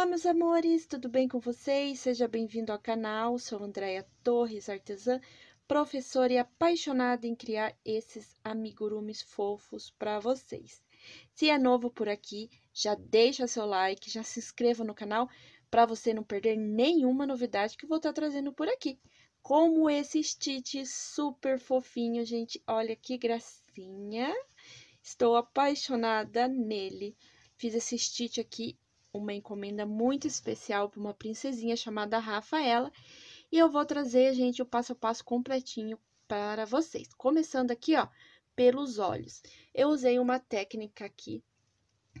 Olá, meus amores, tudo bem com vocês? Seja bem-vindo ao canal. Sou Andréia Torres, artesã, professora e apaixonada em criar esses amigurumis fofos para vocês. Se é novo por aqui, já deixa seu like, já se inscreva no canal para você não perder nenhuma novidade que eu vou estar tá trazendo por aqui. Como esse Stitch super fofinho, gente. Olha que gracinha. Estou apaixonada nele. Fiz esse Stitch aqui uma encomenda muito especial para uma princesinha chamada Rafaela e eu vou trazer, a gente, o passo a passo completinho para vocês. Começando aqui, ó, pelos olhos. Eu usei uma técnica aqui,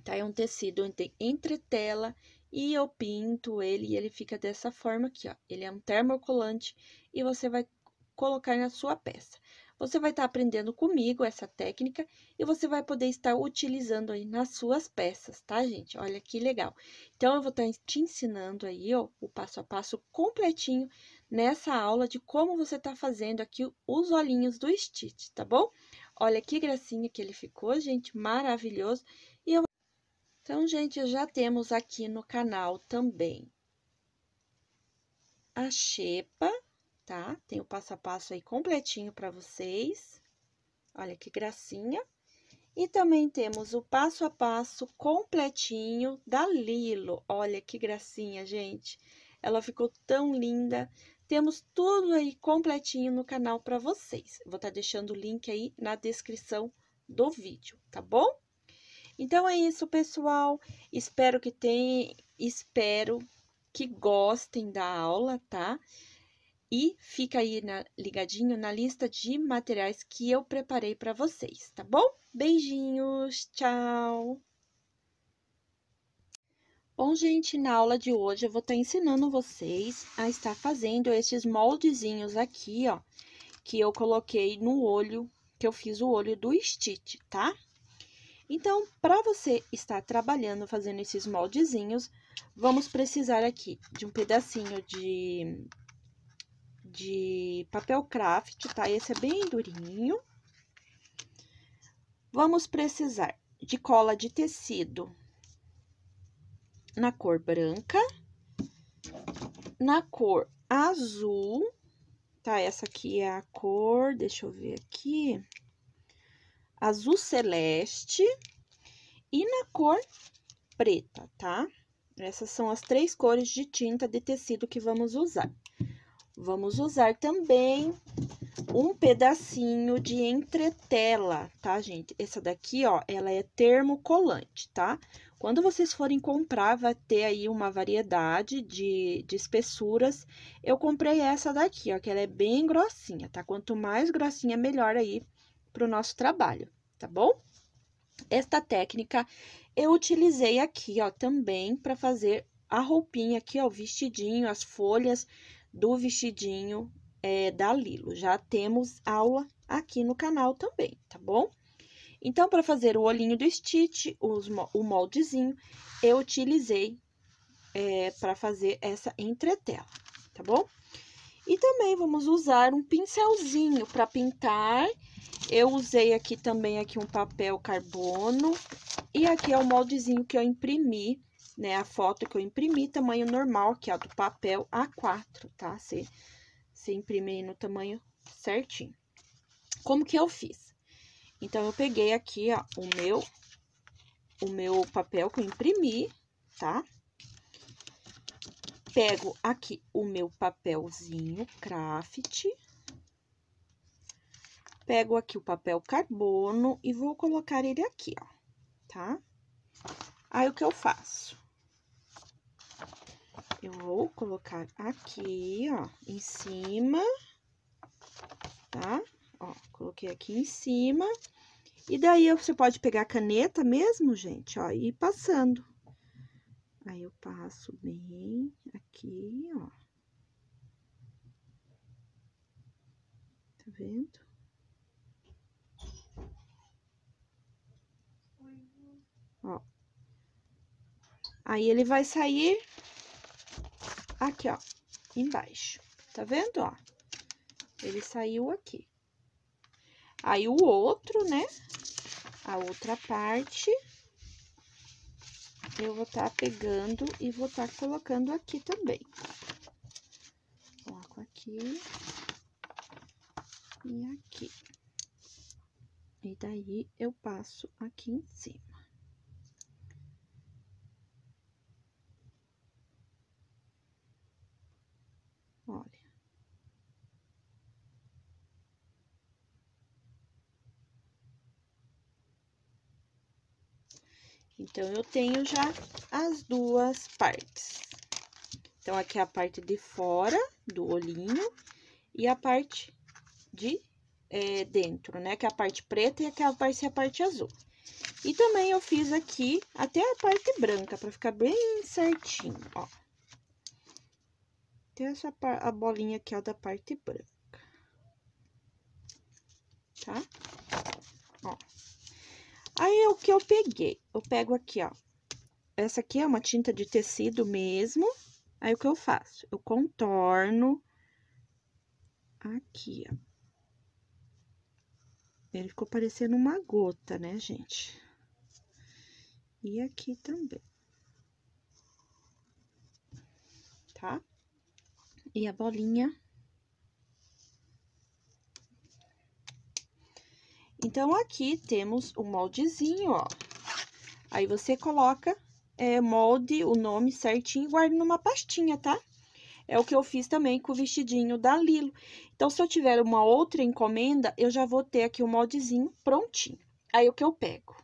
tá? É um tecido entre entretela e eu pinto ele e ele fica dessa forma aqui, ó. Ele é um termocolante e você vai colocar na sua peça. Você vai estar tá aprendendo comigo essa técnica e você vai poder estar utilizando aí nas suas peças, tá, gente? Olha que legal. Então, eu vou estar tá te ensinando aí, ó, o passo a passo completinho nessa aula de como você tá fazendo aqui os olhinhos do Stitch, tá bom? Olha que gracinha que ele ficou, gente, maravilhoso. E eu... Então, gente, já temos aqui no canal também a xepa tá? Tem o passo a passo aí completinho para vocês. Olha que gracinha. E também temos o passo a passo completinho da Lilo. Olha que gracinha, gente. Ela ficou tão linda. Temos tudo aí completinho no canal para vocês. Vou estar tá deixando o link aí na descrição do vídeo, tá bom? Então é isso, pessoal. Espero que tenham, espero que gostem da aula, tá? E fica aí na, ligadinho na lista de materiais que eu preparei para vocês, tá bom? Beijinhos, tchau! Bom, gente, na aula de hoje eu vou estar tá ensinando vocês a estar fazendo esses moldezinhos aqui, ó, que eu coloquei no olho, que eu fiz o olho do Stitch, tá? Então, para você estar trabalhando, fazendo esses moldezinhos, vamos precisar aqui de um pedacinho de de papel craft, tá? Esse é bem durinho. Vamos precisar de cola de tecido na cor branca, na cor azul, tá? Essa aqui é a cor, deixa eu ver aqui, azul celeste e na cor preta, tá? Essas são as três cores de tinta de tecido que vamos usar. Vamos usar também um pedacinho de entretela, tá, gente? Essa daqui, ó, ela é termocolante, tá? Quando vocês forem comprar, vai ter aí uma variedade de, de espessuras. Eu comprei essa daqui, ó, que ela é bem grossinha, tá? Quanto mais grossinha, melhor aí pro nosso trabalho, tá bom? Esta técnica eu utilizei aqui, ó, também para fazer a roupinha aqui, ó, o vestidinho, as folhas do vestidinho é, da Lilo. Já temos aula aqui no canal também, tá bom? Então, para fazer o olhinho do Stitch, os, o moldezinho, eu utilizei é, para fazer essa entretela, tá bom? E também vamos usar um pincelzinho para pintar. Eu usei aqui também aqui um papel carbono e aqui é o moldezinho que eu imprimi né, a foto que eu imprimi, tamanho normal, que é a do papel A4, tá? Você, imprime aí no tamanho certinho. Como que eu fiz? Então, eu peguei aqui, ó, o meu, o meu papel que eu imprimi, tá? Pego aqui o meu papelzinho craft, pego aqui o papel carbono e vou colocar ele aqui, ó, tá? Aí, o que eu faço? eu vou colocar aqui, ó, em cima, tá? Ó, coloquei aqui em cima. E daí, você pode pegar a caneta mesmo, gente, ó, e ir passando. Aí, eu passo bem aqui, ó. Tá vendo? Ó. Aí, ele vai sair aqui, ó, embaixo. Tá vendo, ó? Ele saiu aqui. Aí, o outro, né? A outra parte, eu vou estar tá pegando e vou estar tá colocando aqui também. Coloco aqui e aqui. E daí, eu passo aqui em cima. Então, eu tenho já as duas partes. Então, aqui é a parte de fora do olhinho e a parte de é, dentro, né? Que é a parte preta e aquela é vai ser a parte azul. E também eu fiz aqui até a parte branca, pra ficar bem certinho, ó. Tem essa a bolinha aqui, ó, da parte branca. Tá? Ó. Aí, é o que eu peguei? Eu pego aqui, ó. Essa aqui é uma tinta de tecido mesmo. Aí, o que eu faço? Eu contorno aqui, ó. Ele ficou parecendo uma gota, né, gente? E aqui também. Tá? E a bolinha Então, aqui temos o um moldezinho, ó. Aí, você coloca é, molde, o nome certinho e guarda numa pastinha, tá? É o que eu fiz também com o vestidinho da Lilo. Então, se eu tiver uma outra encomenda, eu já vou ter aqui o um moldezinho prontinho. Aí, o que eu pego?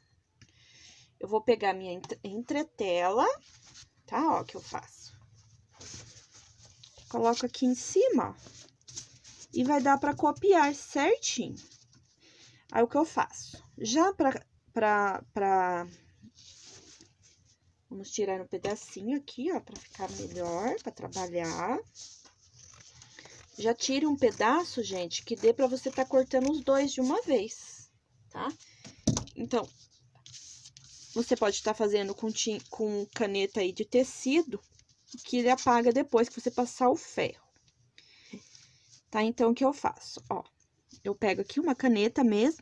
Eu vou pegar minha entretela, tá? Ó, que eu faço. Coloco aqui em cima, ó, E vai dar pra copiar certinho. Aí, o que eu faço? Já pra, pra, pra... Vamos tirar um pedacinho aqui, ó, pra ficar melhor, pra trabalhar. Já tire um pedaço, gente, que dê pra você tá cortando os dois de uma vez, tá? Então, você pode estar tá fazendo com, com caneta aí de tecido, que ele apaga depois que você passar o ferro. Tá? Então, o que eu faço? Ó, eu pego aqui uma caneta mesmo,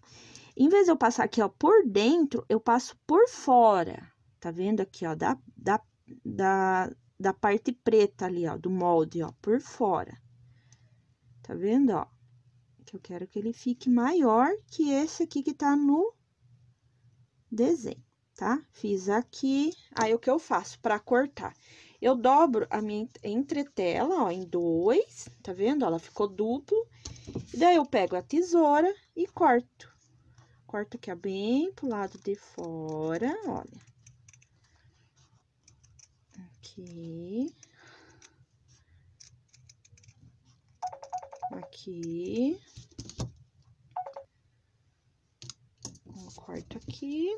em vez de eu passar aqui, ó, por dentro, eu passo por fora, tá vendo aqui, ó, da, da, da, da parte preta ali, ó, do molde, ó, por fora. Tá vendo, ó? Que eu quero que ele fique maior que esse aqui que tá no desenho, tá? Fiz aqui, aí o que eu faço para cortar? Eu dobro a minha entretela, ó, em dois, tá vendo? Ela ficou duplo. E daí, eu pego a tesoura e corto. Corto aqui, ó, bem pro lado de fora, olha. Aqui. Aqui. corto aqui.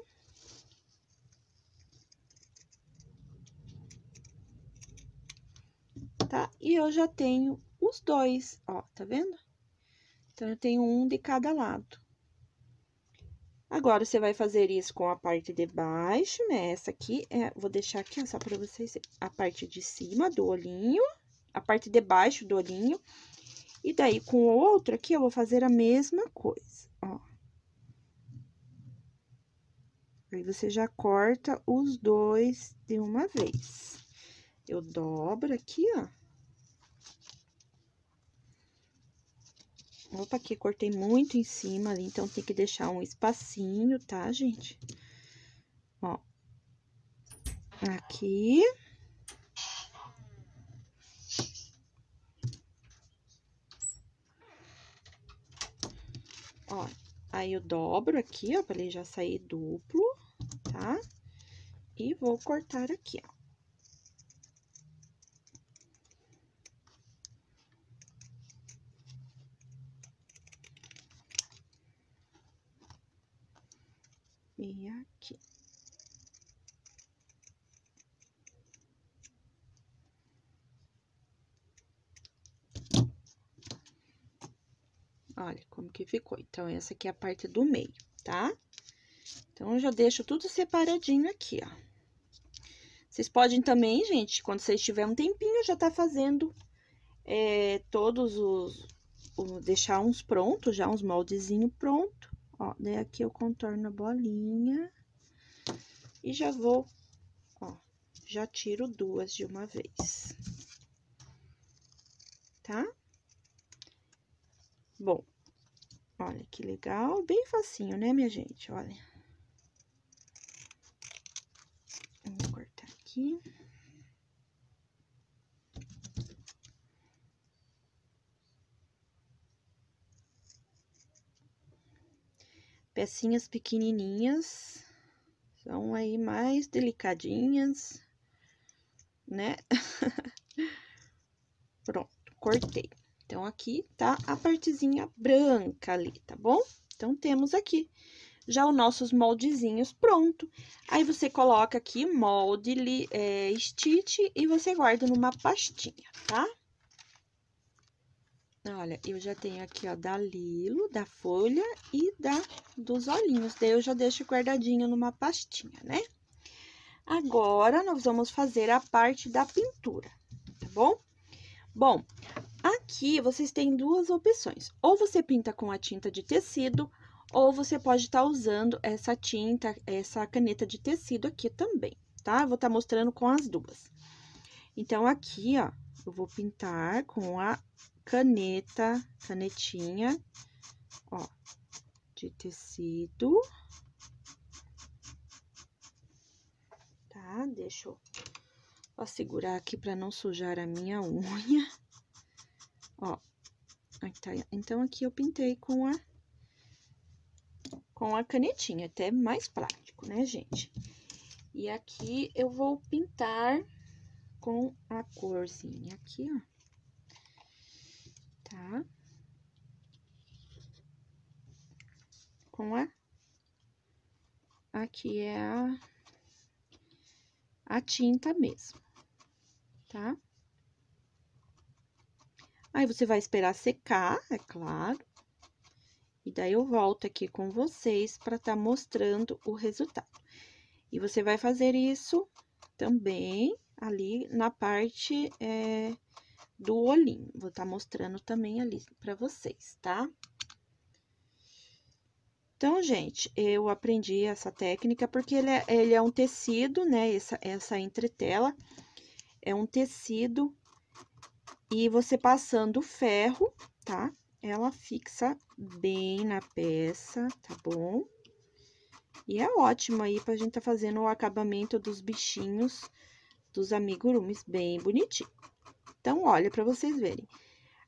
Tá? E eu já tenho os dois, ó, tá vendo? Então, eu tenho um de cada lado. Agora, você vai fazer isso com a parte de baixo, né? Essa aqui, é, vou deixar aqui, ó, só pra vocês A parte de cima do olhinho, a parte de baixo do olhinho. E daí, com o outro aqui, eu vou fazer a mesma coisa, ó. Aí, você já corta os dois de uma vez. Eu dobro aqui, ó. Opa, aqui cortei muito em cima ali, então tem que deixar um espacinho, tá, gente? Ó. Aqui. Ó, aí eu dobro aqui, ó, pra ele já sair duplo, tá? E vou cortar aqui, ó. Olha como que ficou. Então, essa aqui é a parte do meio, tá? Então, eu já deixo tudo separadinho aqui, ó. Vocês podem também, gente, quando vocês tiverem um tempinho, já tá fazendo é, todos os... O, deixar uns prontos, já uns moldezinhos pronto. Ó, daí aqui eu contorno a bolinha. E já vou, ó, já tiro duas de uma vez. Tá? Bom, olha que legal, bem facinho, né, minha gente? Olha. Vou cortar aqui. Pecinhas pequenininhas, são aí mais delicadinhas, né? Pronto, cortei. Então, aqui tá a partezinha branca ali, tá bom? Então, temos aqui já os nossos moldezinhos pronto. Aí, você coloca aqui molde, é, stitch e você guarda numa pastinha, tá? Olha, eu já tenho aqui, ó, da Lilo, da folha e da dos olhinhos. Daí, eu já deixo guardadinho numa pastinha, né? Agora, nós vamos fazer a parte da pintura, tá bom? Bom, aqui vocês têm duas opções. Ou você pinta com a tinta de tecido, ou você pode estar tá usando essa tinta, essa caneta de tecido aqui também, tá? Eu vou estar tá mostrando com as duas. Então, aqui, ó, eu vou pintar com a caneta, canetinha, ó, de tecido. Tá? Deixa eu segurar aqui para não sujar a minha unha. Ó, aqui tá. Então, aqui eu pintei com a, com a canetinha, até mais prático, né, gente? E aqui eu vou pintar com a corzinha aqui, ó. Tá? Com a... Aqui é a... A tinta mesmo, tá? Aí, você vai esperar secar, é claro. E daí, eu volto aqui com vocês para estar tá mostrando o resultado. E você vai fazer isso também ali na parte é, do olhinho. Vou estar tá mostrando também ali para vocês, tá? Então, gente, eu aprendi essa técnica porque ele é, ele é um tecido, né? Essa, essa entretela é um tecido e você passando o ferro, tá? Ela fixa bem na peça, tá bom? E é ótimo aí pra gente tá fazendo o acabamento dos bichinhos dos amigurumis bem bonitinho. Então, olha pra vocês verem.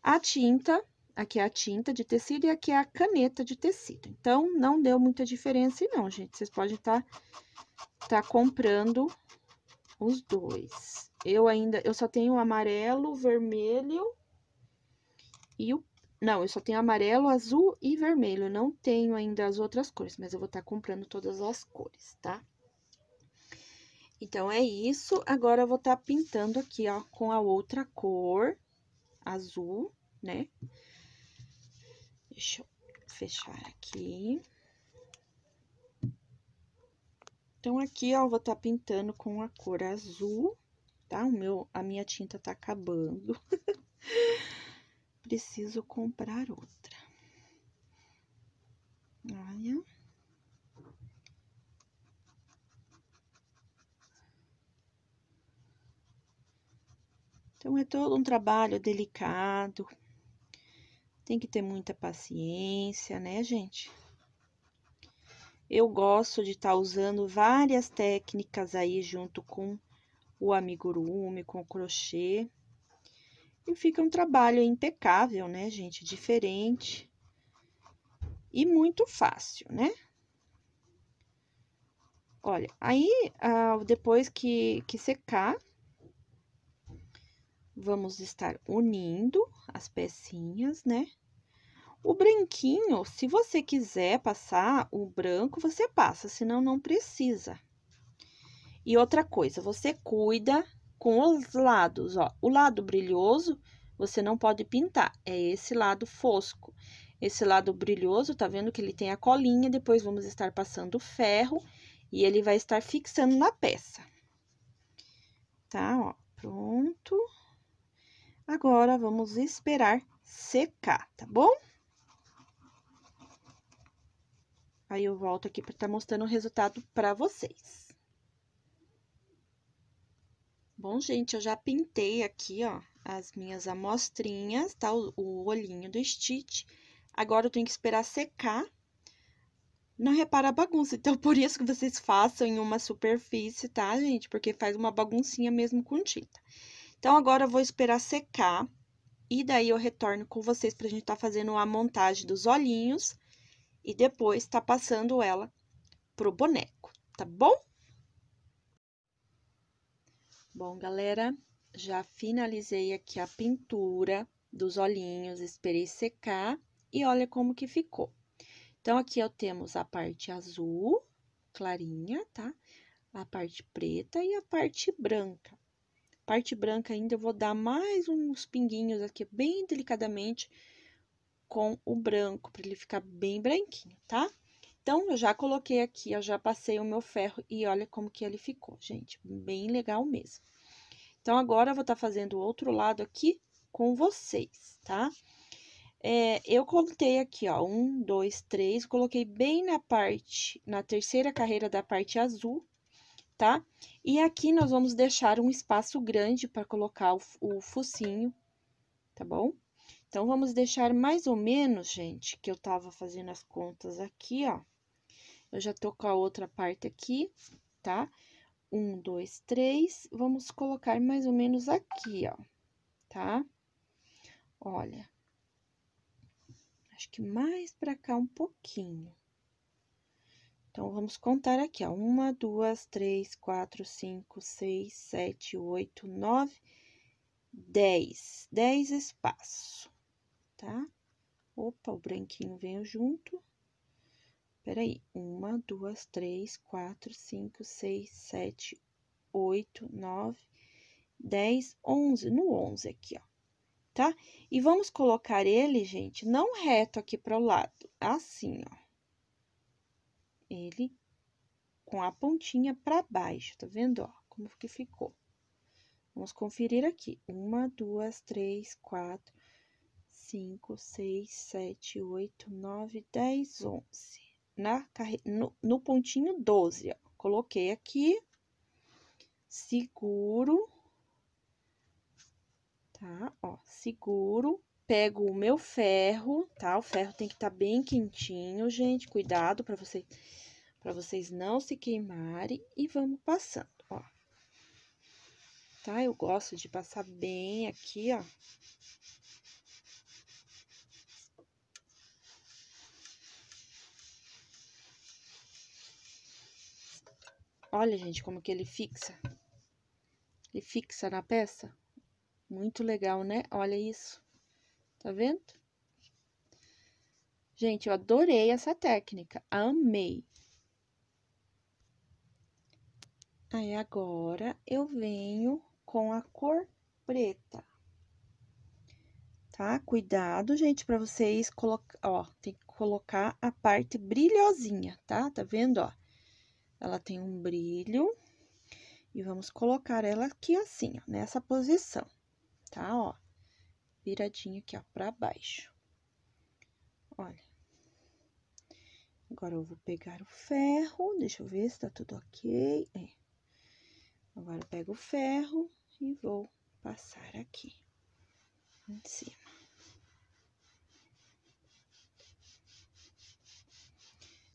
A tinta, aqui é a tinta de tecido e aqui é a caneta de tecido. Então, não deu muita diferença não, gente. Vocês podem estar tá, tá comprando os dois. Eu ainda, eu só tenho amarelo, vermelho e o não, eu só tenho amarelo, azul e vermelho. não tenho ainda as outras cores, mas eu vou estar tá comprando todas as cores, tá? Então, é isso. Agora, eu vou estar tá pintando aqui, ó, com a outra cor, azul, né? Deixa eu fechar aqui. Então, aqui, ó, eu vou estar tá pintando com a cor azul tá? O meu, a minha tinta tá acabando. Preciso comprar outra. Olha. Então, é todo um trabalho delicado. Tem que ter muita paciência, né, gente? Eu gosto de estar tá usando várias técnicas aí junto com o amigurumi, com o crochê. E fica um trabalho impecável, né, gente? Diferente e muito fácil, né? Olha, aí, ah, depois que, que secar, vamos estar unindo as pecinhas, né? O branquinho, se você quiser passar o branco, você passa, senão não precisa. E outra coisa, você cuida com os lados, ó. O lado brilhoso você não pode pintar, é esse lado fosco. Esse lado brilhoso, tá vendo que ele tem a colinha, depois vamos estar passando ferro e ele vai estar fixando na peça. Tá, ó, pronto. Agora, vamos esperar secar, tá bom? Aí, eu volto aqui para estar tá mostrando o resultado para vocês. Bom, gente, eu já pintei aqui, ó, as minhas amostrinhas, tá? O, o olhinho do Stitch. Agora, eu tenho que esperar secar. Não repara a bagunça, então, por isso que vocês façam em uma superfície, tá, gente? Porque faz uma baguncinha mesmo com tinta. Então, agora, eu vou esperar secar. E daí, eu retorno com vocês pra gente tá fazendo a montagem dos olhinhos. E depois, tá passando ela pro boneco, tá bom? Bom, galera, já finalizei aqui a pintura dos olhinhos, esperei secar e olha como que ficou. Então, aqui eu temos a parte azul, clarinha, tá? A parte preta e a parte branca. Parte branca ainda eu vou dar mais uns pinguinhos aqui, bem delicadamente, com o branco, para ele ficar bem branquinho, tá? Tá? Então, eu já coloquei aqui, eu já passei o meu ferro e olha como que ele ficou, gente. Bem legal mesmo. Então, agora, eu vou estar tá fazendo o outro lado aqui com vocês, tá? É, eu contei aqui, ó, um, dois, três, coloquei bem na parte, na terceira carreira da parte azul, tá? E aqui nós vamos deixar um espaço grande para colocar o, o focinho, tá bom? Então, vamos deixar mais ou menos, gente, que eu tava fazendo as contas aqui, ó. Eu já tô com a outra parte aqui, tá? Um, dois, três. Vamos colocar mais ou menos aqui, ó, tá? Olha. Acho que mais pra cá um pouquinho. Então, vamos contar aqui, ó. Uma, duas, três, quatro, cinco, seis, sete, oito, nove, dez. Dez espaços tá? Opa, o branquinho veio junto. Peraí, uma, duas, três, quatro, cinco, seis, sete, oito, nove, dez, onze. No onze aqui, ó, tá? E vamos colocar ele, gente, não reto aqui para o lado, assim, ó. Ele com a pontinha para baixo, tá vendo, ó, como que ficou. Vamos conferir aqui. Uma, duas, três, quatro, 5, 6, 7, 8, 9, 10, 11. Na, carre... no, no pontinho 12, ó, coloquei aqui, seguro, tá? Ó, seguro, pego o meu ferro, tá? O ferro tem que estar tá bem quentinho, gente, cuidado pra, vocês, para vocês não se queimarem e vamos passando, ó. Tá? Eu gosto de passar bem aqui, ó, Olha, gente, como que ele fixa. Ele fixa na peça. Muito legal, né? Olha isso. Tá vendo? Gente, eu adorei essa técnica. Amei. Aí, agora, eu venho com a cor preta. Tá? Cuidado, gente, pra vocês colocar... Ó, tem que colocar a parte brilhosinha, tá? Tá vendo, ó? Ela tem um brilho. E vamos colocar ela aqui assim, ó, nessa posição, tá? Ó, viradinha aqui, ó, pra baixo. Olha. Agora, eu vou pegar o ferro, deixa eu ver se tá tudo ok. É. Agora, eu pego o ferro e vou passar aqui em cima.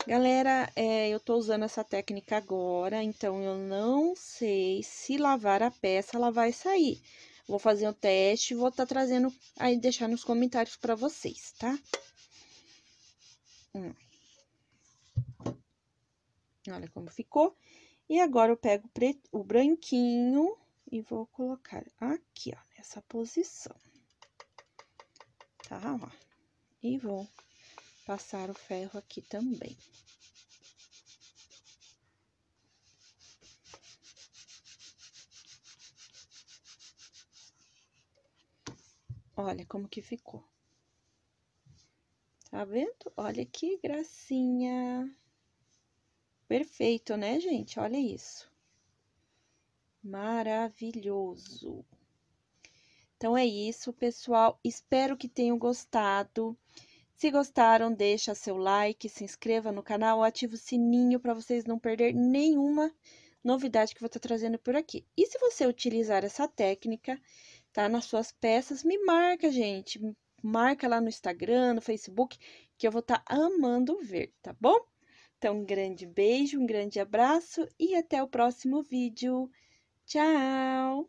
Galera, é, eu tô usando essa técnica agora, então eu não sei se lavar a peça ela vai sair. Vou fazer o teste, vou estar tá trazendo aí, deixar nos comentários para vocês, tá? Hum. Olha como ficou. E agora, eu pego o, o branquinho e vou colocar aqui, ó, nessa posição. Tá, ó. E vou passar o ferro aqui também. Olha como que ficou. Tá vendo? Olha que gracinha. Perfeito, né, gente? Olha isso. Maravilhoso. Então, é isso, pessoal. Espero que tenham gostado. Se gostaram, deixa seu like, se inscreva no canal, ativa o sininho para vocês não perder nenhuma novidade que vou estar tá trazendo por aqui. E se você utilizar essa técnica, tá, nas suas peças, me marca, gente, marca lá no Instagram, no Facebook, que eu vou estar tá amando ver, tá bom? Então, um grande beijo, um grande abraço e até o próximo vídeo. Tchau!